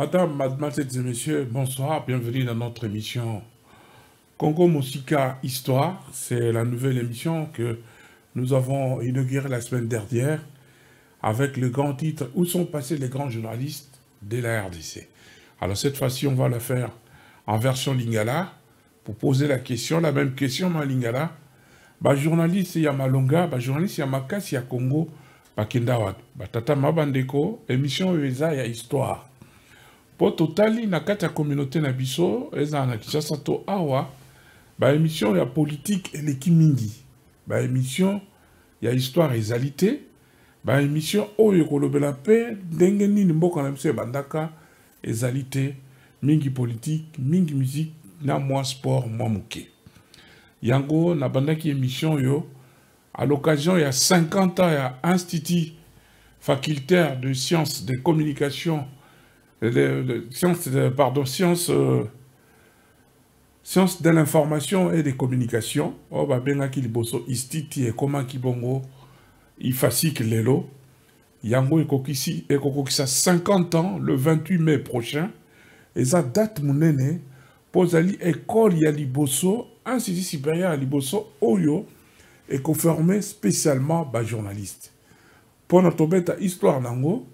Madame, mademoiselles et messieurs, bonsoir, bienvenue dans notre émission Congo Moussika Histoire. C'est la nouvelle émission que nous avons inaugurée la semaine dernière avec le grand titre « Où sont passés les grands journalistes de la RDC ?» Alors cette fois-ci, on va la faire en version Lingala pour poser la question, la même question en Lingala. Bah, journaliste Yamalonga, bah, journaliste Yamakasi ya Congo, Bakenda Batata Mabandeko, émission y ya Histoire pour totali na kati ya communauté na biso ezala na kinshasa to awa émission ya politike eleki mingi émission ya histoire et te baémission émission ekolobela mpe ndenge nini mboka na biso bandaka ezali te mingi politique mingi musique na mwa sport mwa moke yango na bandaka émission yo à l'occasion ya 50 ans ya institut facultaire de sciences de communication le, science pardon, science euh, de l'information et des communications. Oh, bah, ben, qui bosso, istiti, et comment qui bongo, il fascicule l'elo Yango et Kokisi, et Kokokisa, 50 ans, le 28 mai prochain. Et ça date, mon aîné, pour aller école, il y a Liboso, institut supérieur à Liboso, Oyo, et confirmé spécialement, bah, journaliste. Pour notre bête, histoire, nango,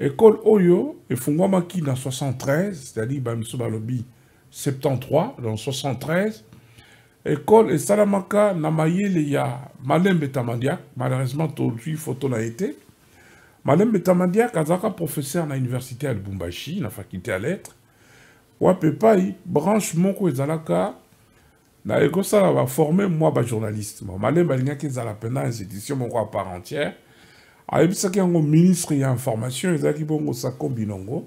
ekole oyo efungwamaki na 73 c'est-à-dire bamiso balobi 73 dans 73 ekole esalamaka na mayele ya malembe tamandiak malheureusement tozwi foto na ye te malembe tamandiak azalaka professeur na université ya lubumbashi na faculté ya lettre wapi epai branche moko ezalaka na ekosala baforme mwa bajournaliste malembe alingaki ezala pena institution moko a part entière ayebisaki yango ministre ya information ezalaki bongo sakombi nango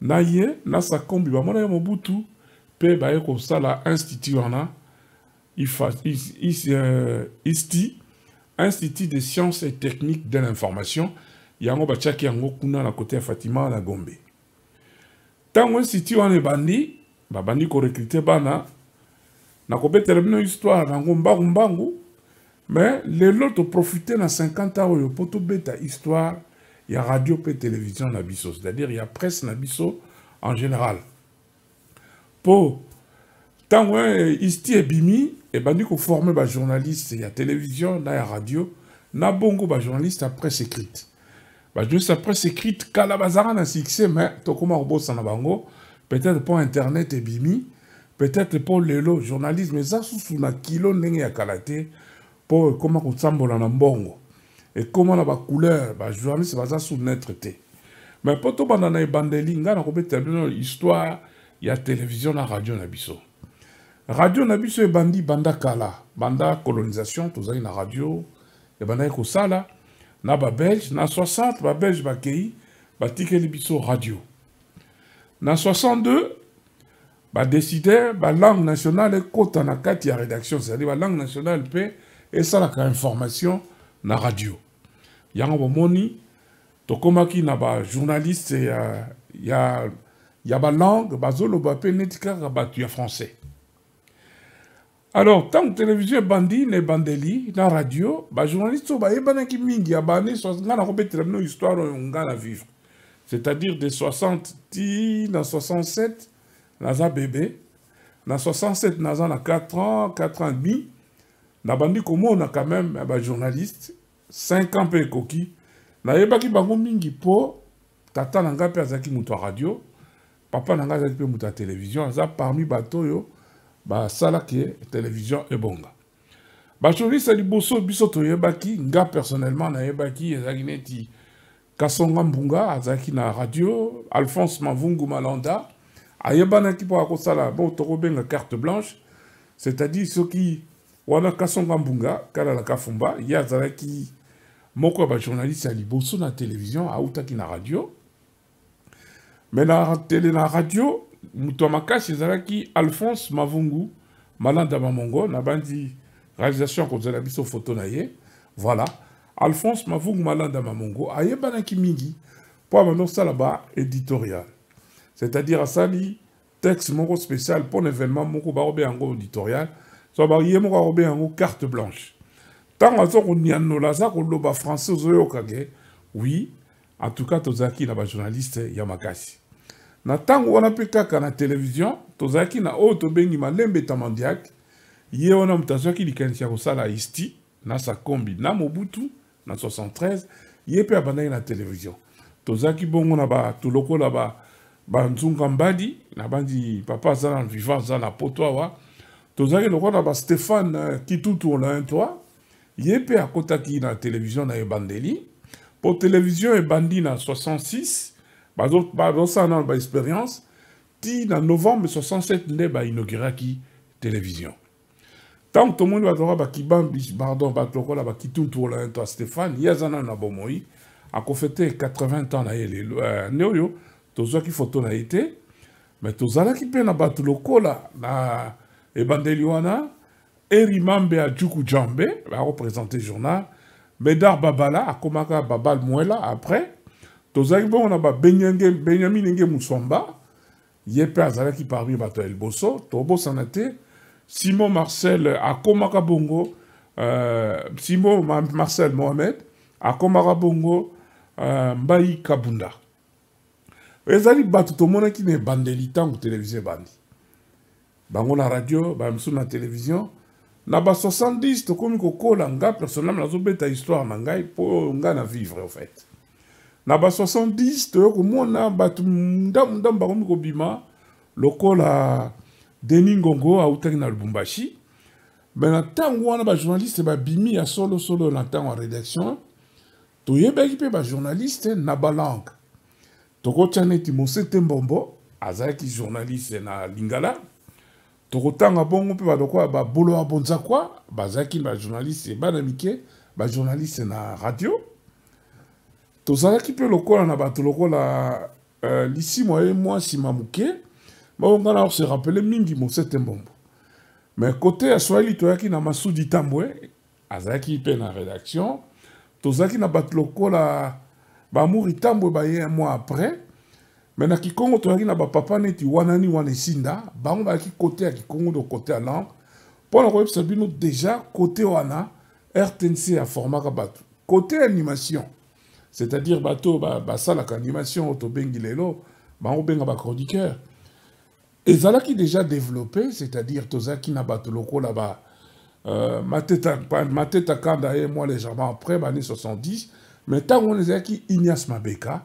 na ye na sakombi bamona ye mobutu mpe baye kosala institut wana euh, isti institut de sciences et techniques de l'information yango batiaki yango kuna na kote ya fatima na gombe ntango institut wana ebandi babandi korekrite bana na kobetela bino histoire yango mbangumbangu me lelo toprofite na 50 ans oyo mpo tobeta histoire ya radio mpe télévision na biso c'est-à-dire ya presse na biso en général mpo ntango isti ebimi ebandi eh koforme bajournaliste ya télévision na ya radio na bongo bajournaliste ya presse écrite bajournaliste ya presse écrite kala bazalaka na succès me tokóma kobosana bango peut-être mpo internet ebimi peut-être mpo lelo journalisme eza susu na kilo ndenge ya kala te comment et mpo ekóma kotambola na mbongo ekóma na bacouleur mais baza tout te les mpo tobanda na ebandeli ngai l'histoire il histoire a télévision la radio na biso radio na biso ebandi banda kala banda colonisation tozali na radio et ko sala na Belge na 60 Belge babelge bakei batikeli biso radio na 62 bah langue nationale quatre na kati ya rédaction c'est-à-dire langue nationale mpe esalaka information na radio yango bomoni tokomaki na bajournaliste ya, ya, ya balangue bazoloba mpe neti kaka bato ya français alors ntango télévision ebandi na ebandeli na radio bajournaliste oyo bayebanaki mingi ya baane ngai nakobetela bino histoire oyo ngai na vivre c'est-à-dire de 60 ti na 67 naza bebe na 67 naza na 4 ans 4 ans et demi nabandi a quand même un journaliste 5 ans nayebaki bango mingi po tata na radio papa na ngai azalaki télévision aza parmi bato oyo basalaki télévision ebonga bajournaliste ya liboso biso nga personnellement nayebaki kasonga na radio alphonse mavungu malanda ayebanaki mpo akosala tokobenga carte blanche c'est-à-dire qui wana kasonga mbunga kala kafumba Yazalaki, azalaki moko ba journaliste ya télévision, na televizion ki na radio Mais na télé, na radio mutoma ya zara alphonse mavungu malanda mamongo nabandi réalisation zala biso photo na ye voilà alphonse mavungu malanda mamongo ayebanaki mingi pour abanda salaba ba éditorial c'est-à-dire à sali texte moko spécial pour l'événement événement moko en yango éditorial so baye moko akobenga yango carte blanche ntango aza konianola aza koloba français ozoyoka ke wi en tout cas tozalaki na bajournaliste ya makasi na ntango wana mpe kaka na televizio tozalaki na oyo tobengi malembe tamandiak ye wana moto azwaki likanisi ya kosala isti na sakombi na mobutu na 73 ye mpe abandaki na televizio tozalaki bongo na bato lokola banzunga ba mbadi na bandi papa aza na vivant aza na poto awa tozalaki lokola bastéphane euh, kitutu olintois ye mpe akɔtaki na televizio na ebandeli mpo televizio ebandi na 66 bazosala nano baexpérience ti na novembre 67 nde bainauguraki televizio ntango tomoni bato lokola bakibambi pardon bato lokola bakitutu olintois stéphane ye aza nano na bomoi akofete 80 ans na ye lelo euh, nde oyo tozwaki foto na ye te me tozalaki mpe na bato lokola na Et Bandeliwana, eri mambe va jambe journal bedar babala akomaka babal Mouela, après tozalaki a na babenyamin Moussamba, musomba ye mpe azalaki parmi bato El simon marcel akomaka bongo euh, simon marcel mohamed akomaka bongo euh, mbai kabunda ezali qui est na bandeli au télévisé bandi bango na radio bamisu na televizion na ba 70 comme coco nga personnel nazobeta histoire na ngai mangai pour na vivre en fait na ba 70 toyo komona bato ndamundambu bakomi kobima lokola denis ngongo autaki na lubumbashi me na ntango wana bajournaliste babimi ya solo na ntango en rédaction toyebaki mpe bajournaliste na balangue tokotya neti mose te mbombo azalaki journaliste na lingala tokotanga bongo mpe bato koya babolo ya ba journaliste bajournaliste bana mike journaliste na radio ki pe lokola na bato lokola uh, moi ye mwa nsima moke bongo ngana se rappele mingi mosete mbombo mais côté ya swahili qui na masudi tambwe azalaki pe na rédaction tozalaki na bato lokola bamuri tambwe baye mwa après me na kikongo tozalaki na papa neti wana nini wana esinda bango bazalaki kote ya kikongo to kote ya langue mpo na koyebisa bino deja kote wana rtnc a bato côté animation c'est-à-dire bato basalaka ba animation oyo tobengi lelo bango benga bachroniqueur ezalaki déjà développé c'est-à-dire Tozaki na bato lokola ba ma euh, mateta, mateta kanda ye moi légèrement après baannées 70 mais ntango wana ignace mabeka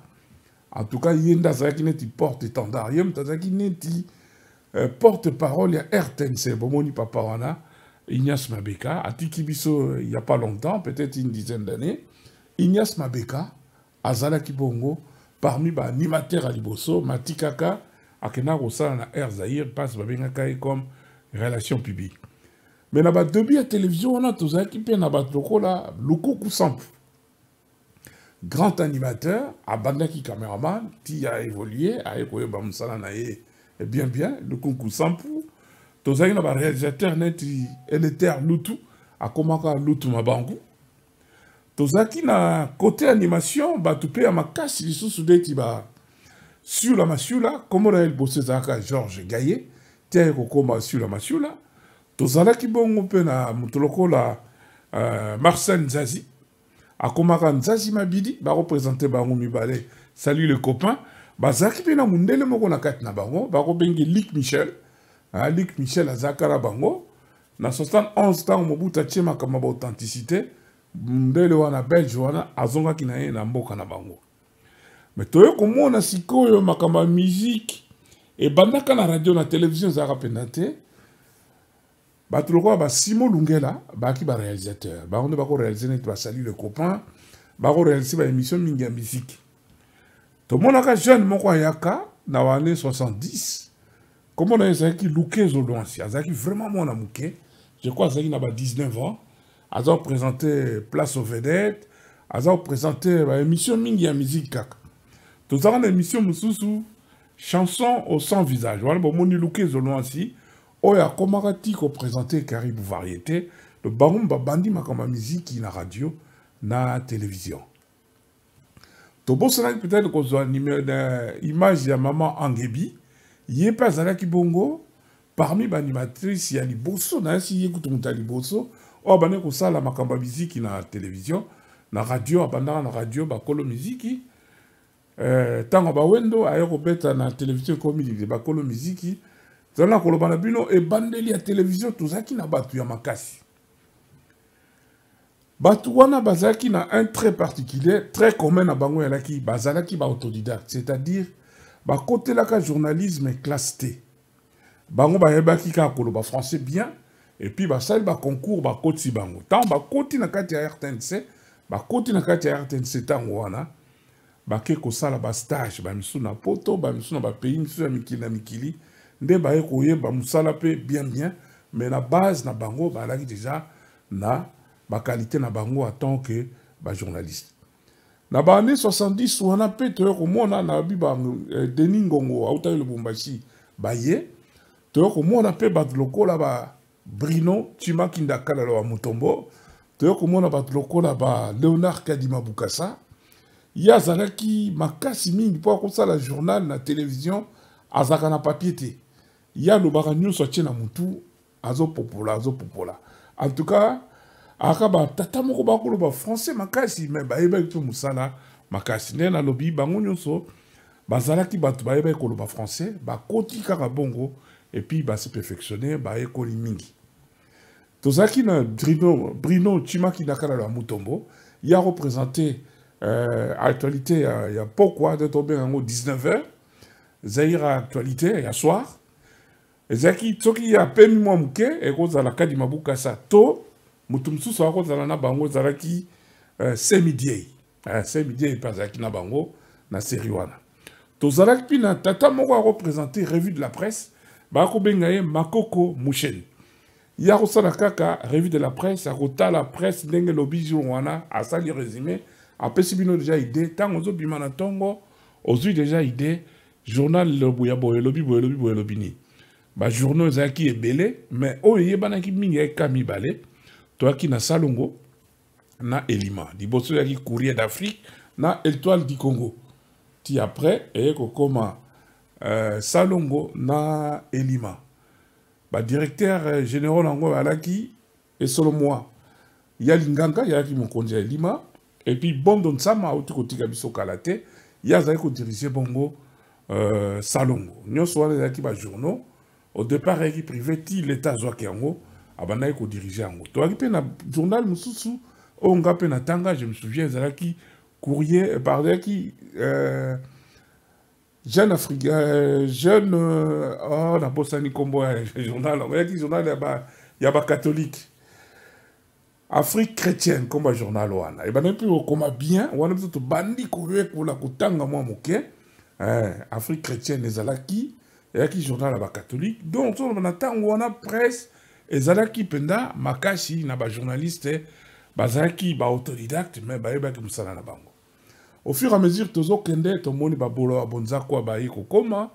en tout cas, il y a une porte-étendard, il y a euh, porte-parole, il y a RTNC, Ignace Mabeka, à Tikibiso, il n'y a pas longtemps, peut-être une dizaine d'années, Ignace Mabeka, Azala Kibongo, parmi les bah, animateurs à Liboso, Matikaka, Akena Rosa, na R Zahir, passe Babengaka comme relation publique. Mais là-bas, depuis la télévision, on a tous la qui on a oh le les simple grand animateur, abandaki cameraman, qui a évolué, a évolué bien bien, le concours Sampou. Tozaki na réalisateur neti électeur Lutu, a komaka Lutu Mabangu. Tozaki na côté animation, ba tupé à ma casse, il sous des ba. Sur la masula, comme on a bossé zaka Georges Gaillet, tiens, sur la masula. Tozalaki bongo pe na mutolokola euh, Marcel Zazi, akomaka nzasi mabidi bakopresente bango mibale salut le copain bazalaki mpe na mondele moko na kati na bango bakobenge lik michel ah, lik michel aza kala bango na 71 ntango mobutu atie makambo ya baautenticité mondele wana belge wana azongaki na ye na mboka na bango me toye komona sikoyo makambo ya miziki ebandaka na radio na televizio ezalaka mpenda te bato lokola basimo lungela baaki barealisateur bango nde bakorealize neti basali le copain bakorealize baémission mingi ya miziki tomonaka jeune moko ayaka na wane 70 komona ezalaki luke zolwansi azalaki vraiment mwana moke je crois azalaki na ba 19 ans aza koprésente place aux vedette aza koprésente baémission mingi ya miziki kaka tozalaka na émission mosusu chanson au sans visage wana bomoni luke zolwansi Oya oh, komarati ti présenter karibu variété le bango bandi babandimaka musique na radio na télévision tobosanaki peut-être numéro image ya mama angebi pas mpe qui bongo parmi baanimatrice ya liboso na na écoute moto ya o ou oh, ko ben, sala la ya na télévision na radio abandaka na radio bakolo miziki euh, tango euh, wendo ayo beta na télévision ba bakolo miziki Zana na bino e bandeli ebandeli ya televizio tozalaki na batu ya makasi Batu wana bazaki na un trait particulier très commun na bango ezalaki bazalaki autodidacte. c'est-à-dire bakotelaka journalisme classe te bango bayebaki kaka koloba français bien et puis ba basali ba bakotisi bango ba bakoti na kati ya rtnc bakoti na kati ya rtnc ntango wana bake kosala bastage bamisusu na poto bamisusu na ba misusu ya mikili na mikili nde baye koyeba mosala mpe bien bien mais na base na bango bazalaki déjà na qualité na bango que ba journaliste na baane 70 wana mpe toye komona na bi ba eh, denis ngongo autaki lubumbashi baye toye komona mpe bato lokola ba brino timakinda kalala wa motombo toye de loko la ba léonard kadima bukasa ye azalaki makasi mingi mpo la journal na télévision azalaka na papier ye alobaka nyonso atie na motu azopopola popola. en tout cas akaba Tata moko bakoloba français makasi me bayebaki mpe mosala makasi lobby, lobi, bango nyonso bazalaki bato bayebaki koloba français koti kaka bongo ba se perfectionne bayekoli mingi Tozaki na brino brino nakala na mutombo ya represente ya représenté euh, actualité ya, pourquoi de tomber en yango 19 h zaira actualité ya soir ezalaki soki apemi mwa moke ekozala kadi mabukasa to motu mosusu akozala na bango ezalaki uh, semidiei uh, semidiei mpe azalaki na bango na seri wana tozalaki mpi na tata moko akopresente revue de la presse bakobenga ye makoko musheni ye akosala kaka revue de la presse akotala presse ndenge elobi jour wana asali résumé apesi bino deja ide ntango ozobima na ntongo ozwi deja ide journal ya boye elobi boye elobi boye elobi nini est belé, mais me oyo Il mingi a mibale toyaki na salongo na elima a un courrier d'afrique na étoile du congo ti après eye Kokoma, euh, salongo na elima badirecteur qui euh, et balaki esolo moi ya linganga y'a mokonzi ya elima epuis bondo nsama auti kotika biso kala te ye azalaki kodirige bongo euh, salongo nyonso wana ezalaki bajournaux au départ ayaki privé ti leta azwaki yango abandaki ah, kodirige yango toyaki mpe na journal mosusu oyo nga mpe na tanga. je me souviens qui courrier euh, qui euh, jeune afrique euh, jeune euh, oh, na nkombo kombo journal yango qui journal ya catholique, afrique chrétienne comme un journal wana ebandaki plus oh, comme bien wana courrier pour la kotanga mwa moke eh, afrique chrétienne qui eyaki journal ya bakatholike donc tozoloba na ntango wana presse ezalaki mpenza makasi na bajournaliste bazalaki baautodidacte me bayebaki mosala na bango au fur à mesure tozokende tomoni babola ya bonzako baye kokoma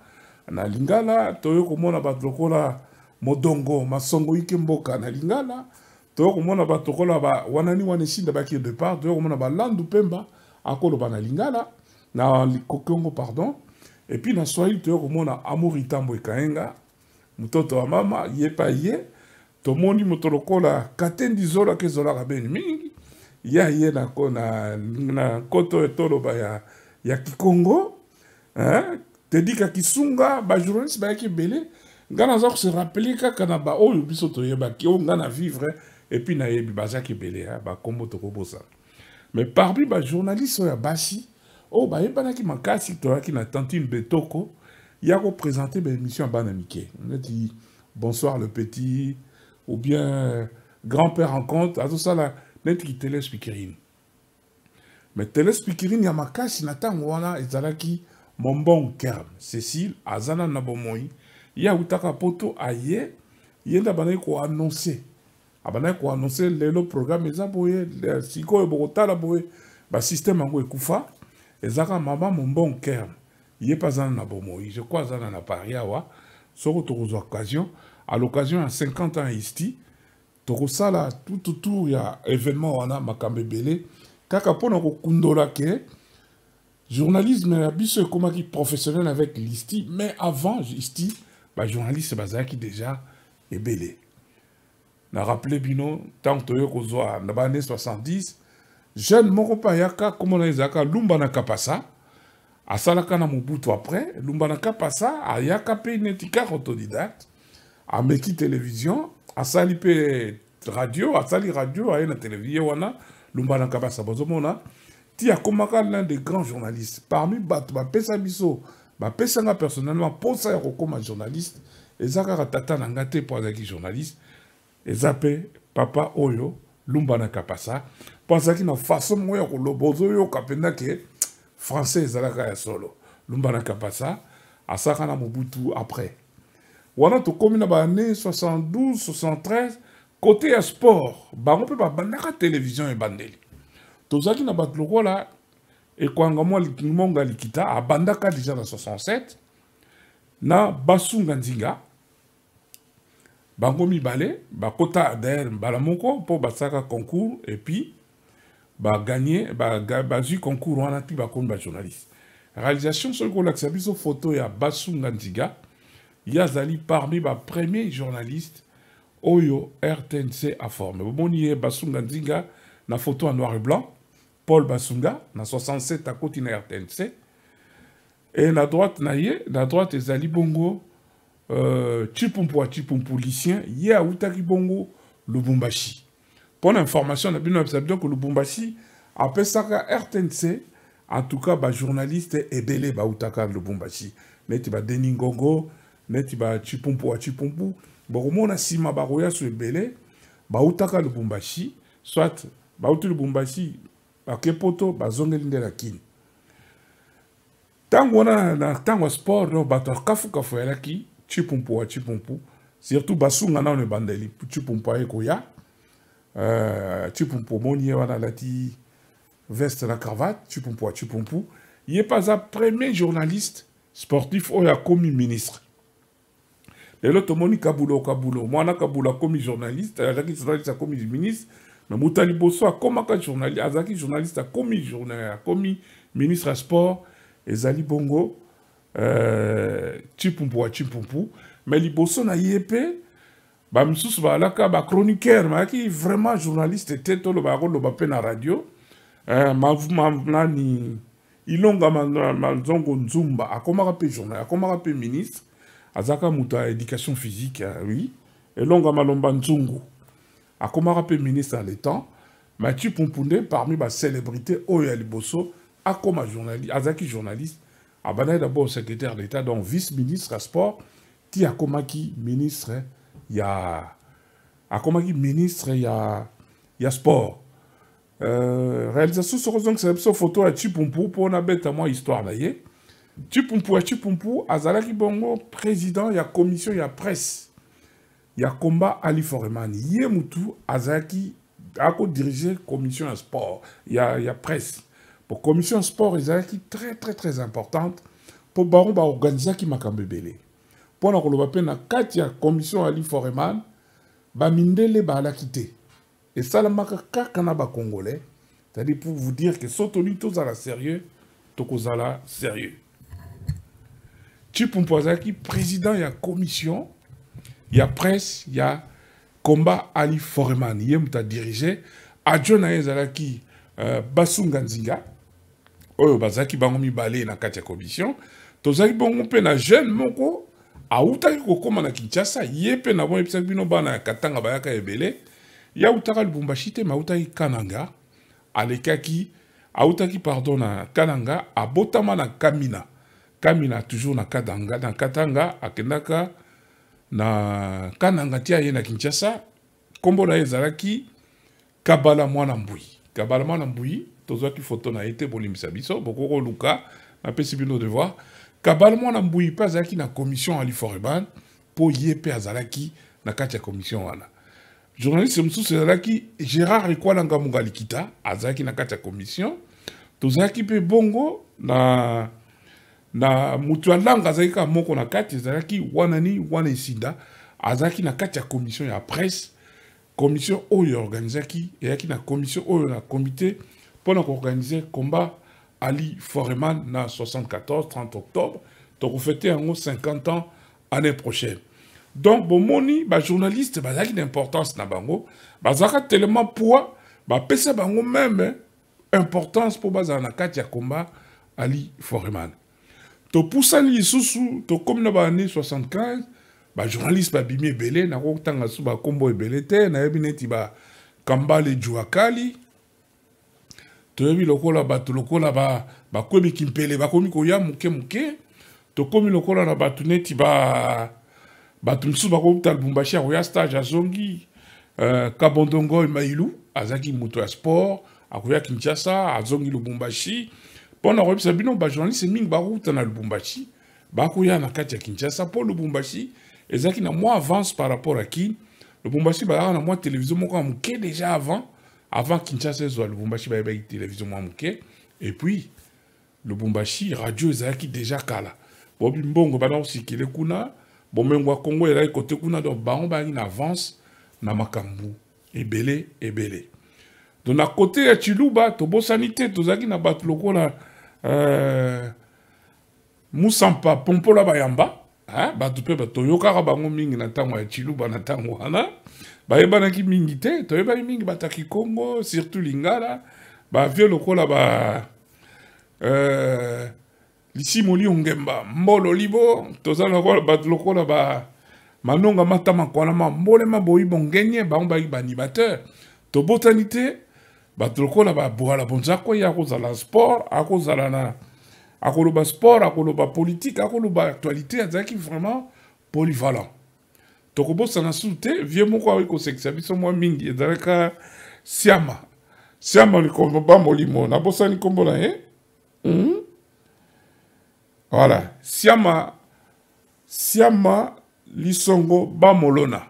na lingala toye komona bato lokola modongo masongo yike mboka na lingala toye komona bato lokola ba, wanani wana esinda baki départ toye komona balandu pemba akoloba na lingala na kokiongo pardon epuis na swahili toyokomona amour itambo ekayenga mototo wa mama ye pa ye tomoni moto lokola katendi zolaka ezolaka beni mingi ya ye na, na, na nkoto etoloba ya, ya kikongo hein? tedika kisunga bajournaliste bayaki ebele nga naza kose rappele kaka na baoyo biso toyebaki oyo nga na vivre epuis nayebi bazaki ebele bakombo tokobosana mais parmi bajournaliste oyo ya basi oh oyo bayebanaki makasi toyaki na tantine betoko ya koprésente baémission ya bana a dit « bonsoir le petit ou bien euh, grand-père en compte azosala neti kitele spikirine me mais spikirine ya makasi na ntango wana ezalaki bon kerme cécile un nanu na bomoi ye awutaka mpo qui aye annoncé nde abandaki koannonse abandaki le lelo programme eza boye sikoyo bokotala ba système yango ekufa mon maman mon il cœur pas pas na bomoi je crois azana na paris awa soko tokozwa occasion à l'occasion à 50 ans à Isti. tout autour il y un événement wana makambo ebele kaka mpona journaliste ke journalisme ya biso est professionnel avec listi mais avant listi journaliste qui déjà ebele na rappele bino ntango toye dans na années 70 jeune moko Yaka, pas on a ezalaka lumba na kapasa asala na mobutu après lumba na kapasa ayaka mpe neti kaka autodidacte ameki télévision, asali mpe radio asali radio A na télévision ye wana lumba na kabasa bozomona ti akomaka l'un des grands journalistes parmi batba Pesa biso bapesanga personnellement mposa ya koma journaliste Zaka tata na ngate te journaliste papa oyo lumba na kapasa mpo azalaki na faso moko ya koloba ozoyoka mpenza ke français ezalaka ya solo lumba na kapasa asalaka na mobutu après wana tokómi na baannée 72 73 côté ya sport bango mpe babandaka télévision ebandeli tozalaki na bato lokola ekwanga mwa monga likita abandaka déjà na 67 na basunga nzinga bango mibale bakota d'ailleurs mbala pour faire basaka concours et puis faire un concours wana kon ba journaliste. réalisation soki kolakisa photo photo ya basunga y a Zali parmi premier journaliste oyo rtnc à forme ye basunga Ndiga, na photo en noir et blanc paul basunga na 67 à côté de rtnc et à droite na yé na droite ezali bongo euh, Chipumpo Licien, ye utaki bongo Lubumbashi. Pour l'information, on a observé que Lubumbashi appelle ça RTNC, en tout cas, bah, journaliste ebele bah, outaka Lubumbashi. tu vas Deningongo, neti bah, bah Chipumpo Chipumpo, au moins si Sima Baroya sur ebele, bah, le Lubumbashi, soit, bah, outu Lubumbashi, bah, Kepoto, bah, Zongelinde la kin Tango na, na tango sport, no, bah, Kafuka kafu chipumpu wa chipumpu surtout basunga un. ebandeli chipumpu koya. euh chipumpu on a wana lati veste la cravate chipumpu wa chipumpu il pas un premier journaliste sportif ya commis ministre lelo Kabulo, moni Moi, mwana kabula comme journaliste commis journaliste commis ministre Mais Moutali ya comme un journaliste Azaki, journaliste a commis ministre à sport Zali bongo chipumpu euh, achimpumpu mais liboso na ba mpe bamisusu chroniqueur ma bayaki vraiment journaliste le toloba ba mpe na radio nani euh, ilonga manzongo nzumba akomaka pe journal akomaka pe ministre azaka mouta éducation physique hein, oui elonga malomba nzungu akomaka mpe ministre ya letemps mathieu bah, pumpu nde parmi bacélébrité oyo oh, ya liboso akoma journaliste azaki journaliste est d'abord secrétaire d'État, donc vice-ministre à sport, qui qui ministre à qui ministre y sport. Euh, réalisation sur donc c'est une photo à Chipumpu pour que bête à moi histoire d'ailleurs. Chipumpu à Chipumpu azalaki bongo président a commission il y a presse Il y a combat Ali Foreman. Il mutu a ako dirigé commission à sport Il y a presse pour commission sport qui très très très importante Pour Baron, bango qui m'a ebele Pour koloba mpe na kati ya commission ali foreman Et bamindele baalaki te esalamaka congolais. C'est-à-dire pour vous dire que ke tous à la sérieux tokozala sérieux chipumpo qui président ya commission ya presse ya combat ali foreman ye ta dirigé, adjoint à ezalaki euh, basunga oyo bazalaki bango mibale na kati ya commission tozalaki bongo mpe na jeune moko awutaki kokóma na kinshasa ye mpe na bona episaki bino bana ya katanga bayaka ebele ye awutaka lubumbashi te me awutaki kananga alekaki awutaki pardon na kananga abotama na kamina kamina toujours na kadanga na katanga akendaka na kananga ti aye na kinshasa nkombo na ye ezalaki kabala mwana mbui kabala mwana mbui tozwaki foto na ye te bolimisa biso boko koluka napesi bino devoir kabala mwana pas, mpe azalaki na commission ali foreban mpo ye mpe azalaki na kati ya commission wana journaliste mosusu qui gérard ekwalanga munga likita azalaki na kati ya commission tozalaki pe bongo na na moto langa, langue azalaki moko na kati ezalaki wanani nini wana esinda azalaki na kati ya commission ya presse commission oyo organizaki eyaki na commission oyo na comité organiser le combat ali foreman na 74 30 octobre un yango 50 ans l'année prochaine donc bomoni bajournaliste ont une importance na bango zaka tellement poids pesa bango une importance pour bazala na kati ya combat ali foreman topusani to comme na baannée 75 bajournaliste tanga ebele nakotanga lisusu bakombo na te ba kamba les juakali toyebi lokola bato lokola bakomiki ba mpele bakomi koya moke moke tokomi lokola na bato neti ba bato mosusu bakouta lubumbashi akoya stage azongi uh, kabondongo mailu azalaki moto ya sport akoya kinshasa azongi lubumbashi mpo na koyebisa bino bajournaliste mingi bakouta na lubumbashi bakoya na kati ya kinshasa mpo lubumbashi ezalaki na mwa avance par rapport à kini lubumbashi bazalaka na mwa télévision moko ya moke déjà avant avant Kinshasa Bumbashi Lubumbashi bayeba télévision et puis le Bumbashi radio Zaki déjà kala bon, bon bana kuna bon, Congo là, côté kuna donc bango bayaki une avance na ebele ebele donc kote ya Chiluba bon, to Zaki na le bon, euh, bayamba bon, hein, to na tango Chiluba na tango bayebanaki mingi te toyebani mingi bataki congo surtout lingala bavie lokola ba euh, lisimo liongemba mbolo libo toza bato lokola ba manonga mata makolama mbolema boyi bongenye bango baki baanimateur tobotani te bato lokola babwala bonzako ye akozala sport akozala na akoloba sport akoloba politike akoloba actualité azalaki vraiment polyvalent tokobosana susu te vie moko aoyi kosekisa biso mwa mingi ezalaka siama siama likombo ba molimo nabosani nkombo na ye mm -hmm. voilà siama siama lisongo bamolona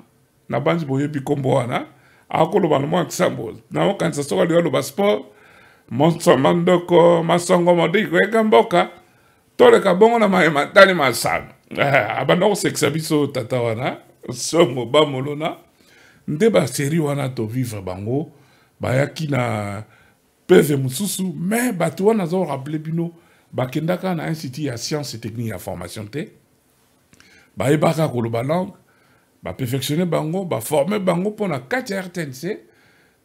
nabanzi boyebi nkombo wana akoloba na mwa nsambo naokanisa soko alingi aloba sport monsoma ndoko masongo modiki koyeka mboka toleka bongo na mayematali masano abanda kosekisa biso tata wana songo bamolona nde baseri wana tovivre bango bayaki na peve mosusu me bato wana azorapple bino bakendaka na institut ya science technique ya formation te bayebaka koloba langue baperfectionne bango baforme bango mpo na kati ya rtnc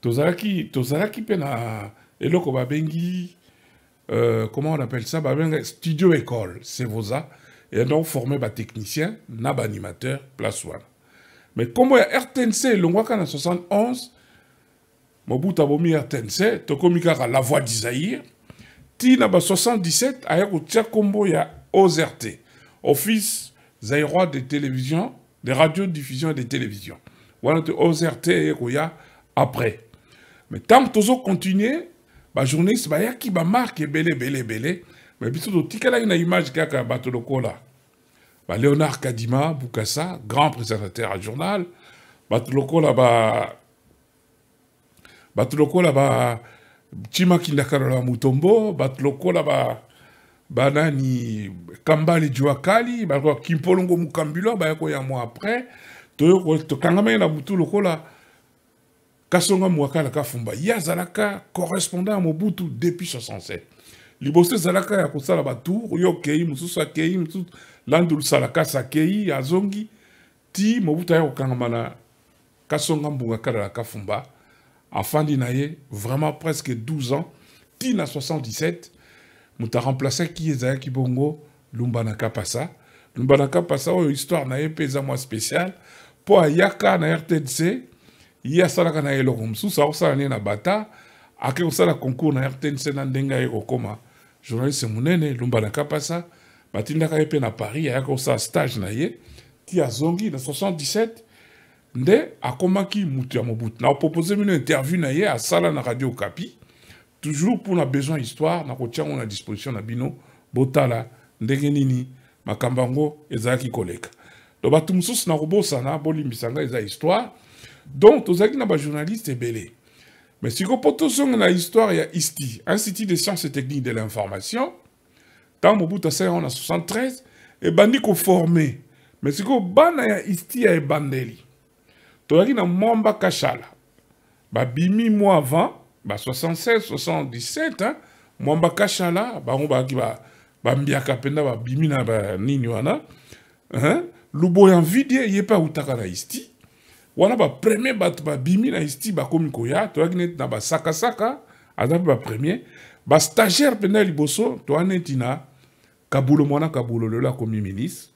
tozalaki tozalaki mpe na eloko babengi euh, comment on appelle ça babenga studio école sevosa Et donc formé ba technicien, na animateur, place one. Mais comme il y a RTNC longwaka a 71, a bomi RTNC, tokomi à la voix d'Isaïr, ti na a 77 combo, il y a OZRT, Office Zaïrois de télévision, de radiodiffusion et de télévision. Voilà te OZRT a après. Mais tant que continue, continuer, ba journaliste ba qui ma ba marque belé belé belé me biso là une image kaka bato bah Leonard kadima bukasa grand présentateur à journal bato lokola ba bato lokola ba la mutombo bato là ba banani kambale juakali bakoka kimpolongo mukambila baya y'a moi après tokangamaki na butu lokola kasonga mwakala kafumba ye Zalaka, correspondant au mobutu depuis 67 liboso ezalaka ya kosala batour oyo akei kei akei mosusu landu salaka kasi azongi ti mobuta ya kokangama na kasonga mbunga kala la kafumba afandi na ye vraiment presque 12 ans ti na 77 ki aremplaçaki ki bongo lumba na kapasa lumba na kapasa oyo histoire na ye mpe eza mwa spécial po ayaka na rtdc ye asalaka na ye eloko mosusu akosala osa ye na bata ake kosala concours na rtnc na ndenge aye journaliste Mounene, Lumba Nakapasa. batindaka ye pe na paris ayaka kosala stage na ye ti zongi na 77 nde akomaki moto ya mobutu na propose mino interview na ye sala na radio kapi toujours pour la besoin histoire na on na disposition na bino botala ndenge nini makambo yango ezalaki koleka donc bato mosusu na kobosana bolimbisa ngai eza histoire donc tozalaki na bajournaliste ebele mais Sigopotosong na historia ISTI, Institut des sciences et techniques de l'information, dans ben, Mobuta bah, bah, hein, bah, on en 73, et bandiko formé. Mais siko bana ya ISTI ya ebandeli. Tolaki na Mwamba Kashala. Ba bimi mois avant, ba 76, 77, hein, Mwamba Kashala, ba on ba ki ba ba mbiaka ba bimi na ba nini wana. Hein? Luboyan vidie, yé pas outaka na ISTI wana bapremier bato bimi na isti bakomi koya toyaki neti na saka aza mpe premier ba stagiaire ya liboso bosso neti na kabulo mwana kabulo lelo ministre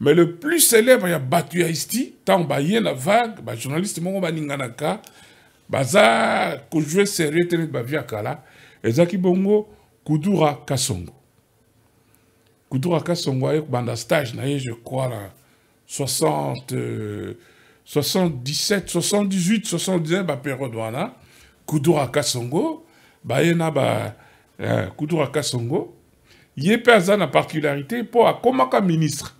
mais le plus célèbre ya batu ya esti ba baye na vague bajournaliste moko ba baza kojoue sérieux te neti viakala ya kala ezalaki bongo kudura kassongo kudura kasongo un stage na ye je crois 60 77 78 79 bapériode wana kuduraka songo baye na ba eh, hein, kuduraka songo ye mpe aza na particularité mpo komaka ministre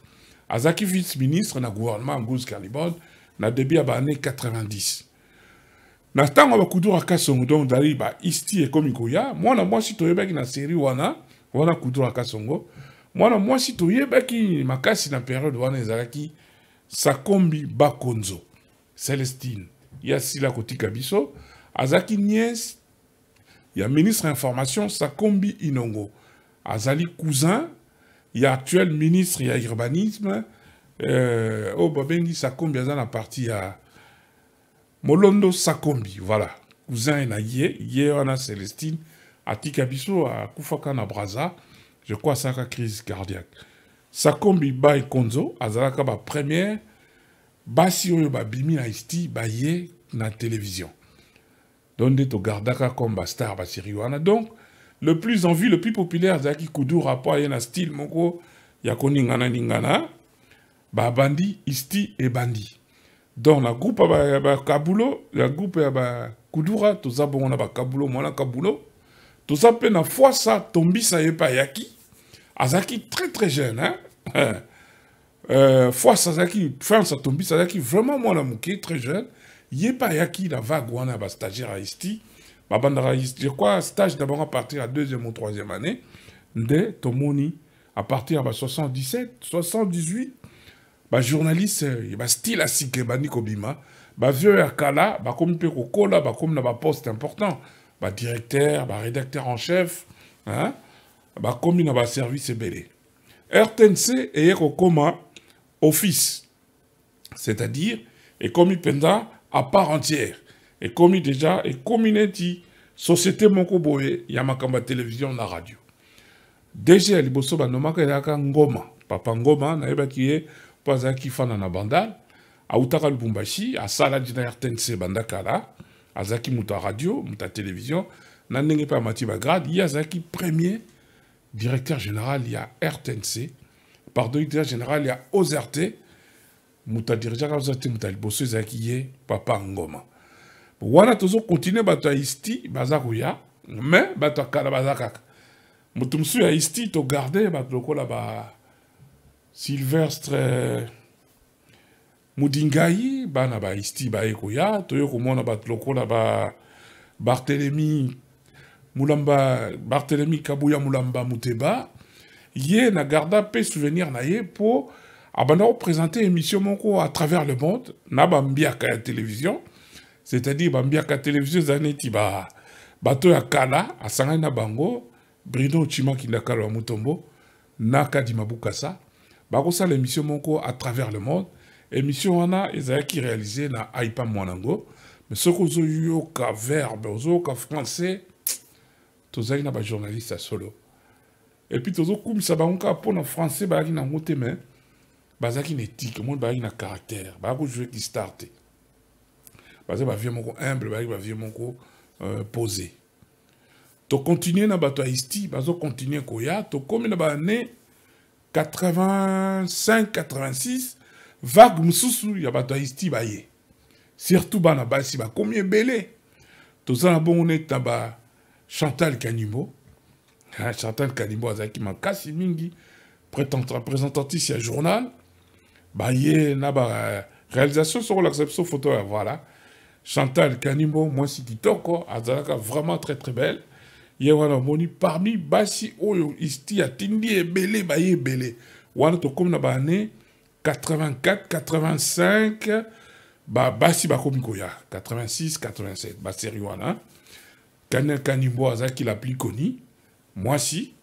Azaki vice ministre na gouvernement angus calibod na début à baannée 90 na ntango bakuduraka songo donc zali baisti ekómi koya mwana mwasi toyebaki na série wana wana moi, songo mwana mwasi ma makasi na période wana ezalaki sakombi bakonzo celestine ya sila Azaki Nies. il y a ministre information sakombi inongo azali cousin a actuel ministre d'urbanisme, urbanisme euh, oh, babengi sakombi a partie, molondo sakombi voilà cousin ye y ye on a celestine à a na braza je crois crise cardiaque sakombi Baikonzo, konzo azalaka première basi oyo babimi na haïti baye na télévision donc Gardaka togardaka comme ba basérie wana donc le plus en vue le plus populaire zaki kudura na style moko ya koningana-ningana babandi isti bandi donc la groupe ba kabulo la groupe ya bakudura toza bongo na kabulo mwana kabulo toza pe na fois sa ye pas yaki Azaki, très très jeune hein? euh, fois france atombisi azalaki vraiment la moke très jeune ye l'a ayaki na vague bah, à Isti. bastagiaire haïti ISTI. je crois stage d'abord à partir à deuxième ou troisième année nde tomoni à partir ya ba 77 78 style à asika bah, bah, vieux kobima Akala, ya kala bah comme kokola comme na poste important directeur, bah rédacteur en chef hein? bakomi na service ebele rtnc eye kokóma office c'est-à-dire ekómi pendant à part entière ekómi déjà ekómi neti société moko boye ya makambo ya télévision na radio déjà ya liboso banomaka ezalaka ngoma papa ngoma nayebaki ye mpo azalaki fana na bandal awutaka lubumbashi asalaki na rtnc banda kala azalaki muta radio muta ya télévision na ndenge mpe amati bagrade ye azalaki premier directeur général, il y a RTNC. Par directeur général, il y a OZRT. Moutadirijaga qui Zakiye, Papa Ngoma. On a continue continué ya isti baza koya me y a kala baza kaka moto mosusu to garder ba silvestre bana ba isti y a to komona bato la ba barthélemy Moulamba Barthélemy Kabuya Moulamba Mouteba ye na garda pe souvenir na ye pour ah bah, présenter émission monko à travers le monde na bambiaka ya télévision c'est-à-dire la télévision zaneti tiba, bato ya kala na bango Bruno Chima Kalwa Mutombo na Kadima Bukasa émission à travers le monde émission a qui réalisée na Aipa Mwanango mais yo ka verbe ka français tozalaki na ba journaliste solo epuis ba bango kaka en français bayaki mais te me bazalaki na étike ba bayaki na caractère bayaki kojue kistar te ba bavieux moko humble bayaki bavieux moko euh, posé continuer na bato continuer ko ya koya tokómi na baane 85-86 vague mosusu ya bata ya ba baye surtout bana basi bele. To toza na bongo neti na ba Chantal Kanimo, hein, Chantal Kanimo ma makasi mingi présentatrice à journal baye na euh, réalisation sur l'acceptation photo hein, voilà chantal Kanimo si mwasi kitoko Azaka vraiment très très belle ye voilà moni parmi basi oyo isti a atindi ebele baye ebele wana tokomi na baane 84 85 babasi bakomi ya 86 87 baseri wana Kanel Kanimbo Azaki la plus connu, moi si,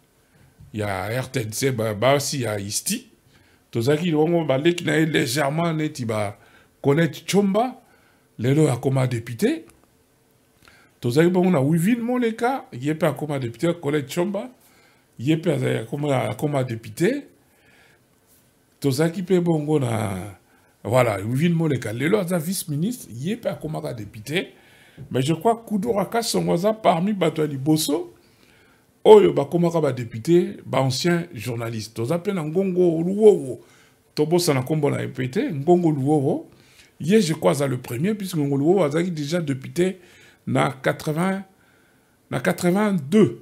il y a RTNC, si, il y a Isti, qui légèrement lelo akoma député est bongo na moleka ye y akoma député akonaître Koma akoma député tozalaki bon bongo na voilà Wivin moleka lelo aza vice ministre est pas député mais je crois Kudoraka Songwaza parmi Batoali Bosso, Oyo Bakomaka ba député, ba ancien journaliste. Toza pena Ngongo Luowo, Tobo kombo na répété, Ngongo Luowo. Hier, je crois, à le premier, puisque Ngongo Luowo a déjà député na 80, na 82.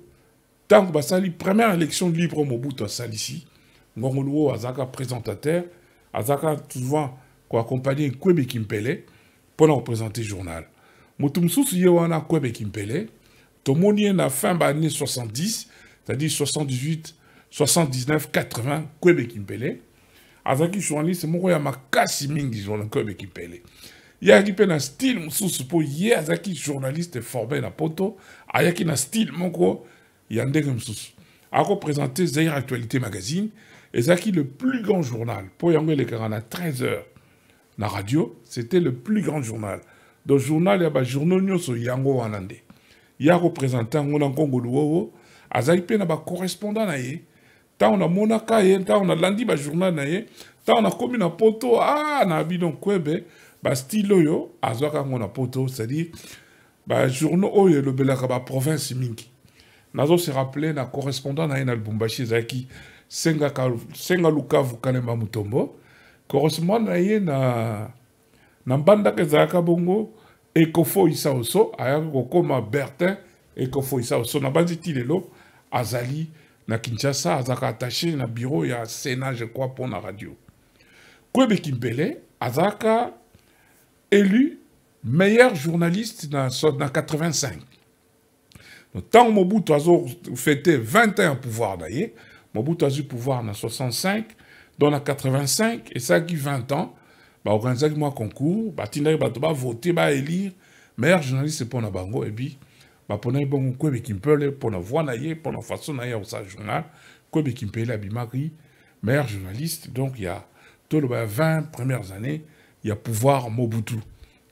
Tant que la première élection libre au Mobutu sali Salissi, Ngongo Luowo zaka présentateur, a zaka souvent accompagné Kwebe Kimpele pour représenter le journal moto yewana Kwebekimpele. Kimpele, kwebeki na fin l'année 70 c'est-à-dire 78 79 80 Kwebekimpele. mpele azalaki journaliste moko ya makasi disons kwebeki mpele ye ayaki mpe na style mosusu mpo ye journaliste formé na poto ayaki na style moko ya ndenge A représenté zaire actualité magazine Ezaki le plus grand journal pour le elekaka à 13 h la radio c'était le plus grand journal donc journal ya bajournaux nyonso yango wana nde ya koprésente yango na nkongolu wowo azali mpe na bacorrespondant na ye ntango namonaka ye ntango nalandi bajournal na ye ntango nakomi na poto a ah, na bino nkwebe bastyle oyo azwaka yango na poto c'est-à-dire bajournaux oyo elobelaka baprovince mingi nazose rappele na correspondant na ye na lubumbashi ezalaki senga lukavu kalemba motombo correspondant na ye na, na mbandaka ezalaka bongo Et oso ayaki kokóma bertin ekofoyisa oso na bandi lelo azali na kinshasa Azaka attaché na bureau ya sénat je crois pour la radio kwebe Azaka, azalaka élu meilleur journaliste dans na 85 ntango mobutu azofete 21 pouvoir d'ailleurs, ye mobutu azwi pouvoir na 65 donc na 85 esalaki 20 ans bah, organiser moi concours bah, bah, vas voter bah élire meilleur journaliste pour na bango ebi bongo kwebeki mpele mpo na voi na pour pour façon ya journal kwebeki mpele abimaki meilleur journaliste donc il y a 20 premières années il y a pouvoir mobutu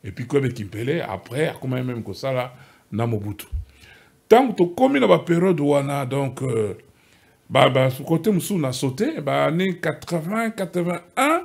puis me mpele après akomaki ça là na mobutu tant période où période, wana donc euh, bakote ba, mosusu na sauté. en 80 81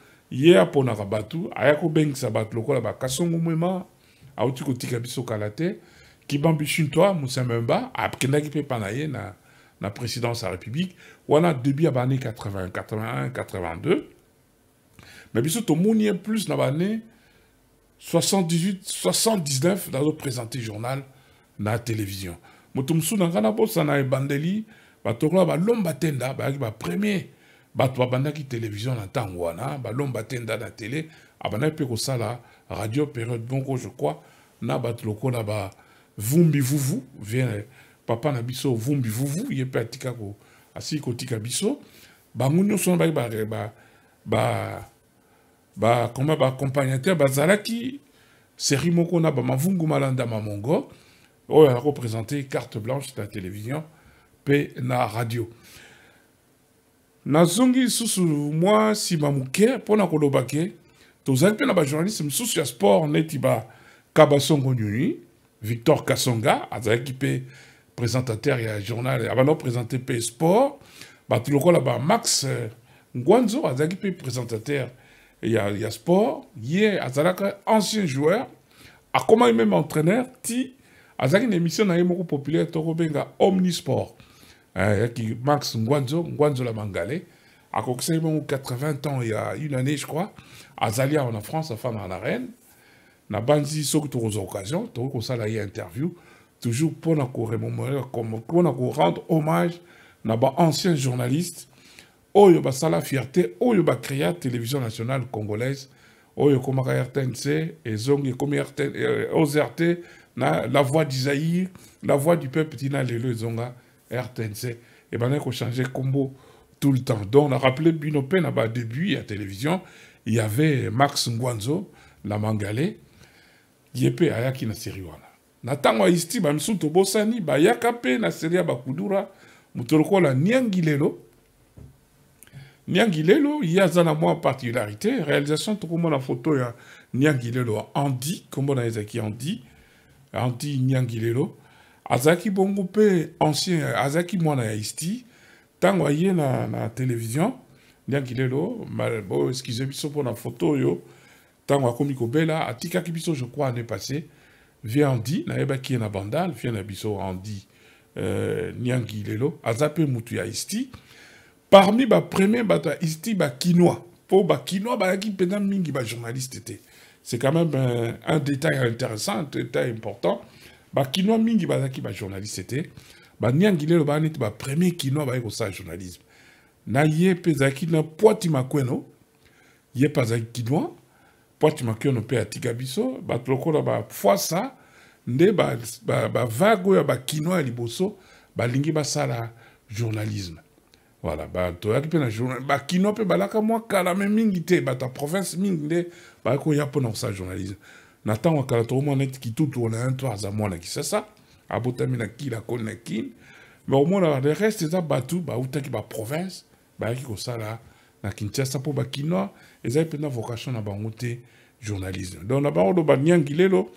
ye aponaka bato aya kobengisa bato lokola bakasongo mwema auti kotika biso kala te kibambi a mosamemba akendaki mpepa na ye na, na présidence ya république wana début ya 81 82 Mais biso tomoni ye plus na baannée 78 79 nazoprésente journal na télévision moto mosusu na ngai bato balomba tenda bato babandaki télévision na ntango wana balomba te nda na tele abandaki mpe kosala radio période bongo je crois na bato lokola vumbi vuvu vient papa na biso vumbi vuvu ye mpe atika ko, asili kotika biso bango nyonso wana baki bakoma baaccompagnateur bazalaki série moko na bamavungu malanda mamongo oyo représenté carte blanche la télévision mpe na radio nazongi lisusu moi, si moke mpona koloba tozali na journaliste sport victor kasonga azalaki pe présentateur ya journal pe sport Max Max euh, bamax ngwanzo azalaki pe présentateur ya, ya sport ye azalaka ancien joueur akomaki même entraîneur ti azalaki une émission na populaire omnisport Hein, qui Max Nguanzo, Nguanzo la Mangale, a Coxaimon, 80 ans, il y a une année, je crois, à Zalia en France, à femme en arène, na banzi soki tokozwa occasion tokoki kosala ye interview toujours pour koremomorer mpona rendre hommage na ancien journaliste fait oh, la fierté oh, créé la télévision nationale congolaise oyo oh, et rtnc ezongi ekomi euh, ozrt la voix d'Isaïe la voix du peuple tina lelo Zonga. RTNC, et eh bien on changeait combo tout le temps. Donc on a rappelé Bino là ah bah, début, à télévision, il y avait Max Nguanzo, la Mangale, yepe ayaki na série wana isti bamisu tobosani bayaka na série ya bakudura moto la Niangilelo. Nyangilelo, il y a aza na particularité réalisation la foto ya Nyangilelo Niangilelo. andi nkombo na a andi Andy Andy Azaki bongo ancien Azaki mwana ya isti la télévision, na, na moi moi pour moi photo, mpona photo kobela Tika Kibiso je crois année passé na eba qui est na bandal vient na biso andi euh, azape parmi les premiers ya isti parmi bapremier bato Kinois, isti ba mpo qui bayaki mpenza mingi journaliste c'est quand même un détail intéressant un détail important bakinois mingi bazalaki bajournaliste te baniangi lelo baa neti bapremier kinois baye kosala journalisme na ye mpe ezalaki na poiti makweno ye mpe azalaki kinois poiti makweno mpe atika biso bato lokola bafwasa nde bavage oyo ya bakinois ya liboso balingi basala journalisme voilà batoyaki mpe na journal bakinois mpe balaka mwa kala me mingi te bato ya province mingi nde bayakoya mpona kosala journalisme na ntango ya kala tokomona neti à moi ye qui c'est ça kisasa abotami na kini akoli na mais au moins le reste bah, qui ça bah, province bato qui comme ça là na kinshasa mpo bakinois ezali pendant vocation na ba te journalisme donc na bango oloba niangi lelo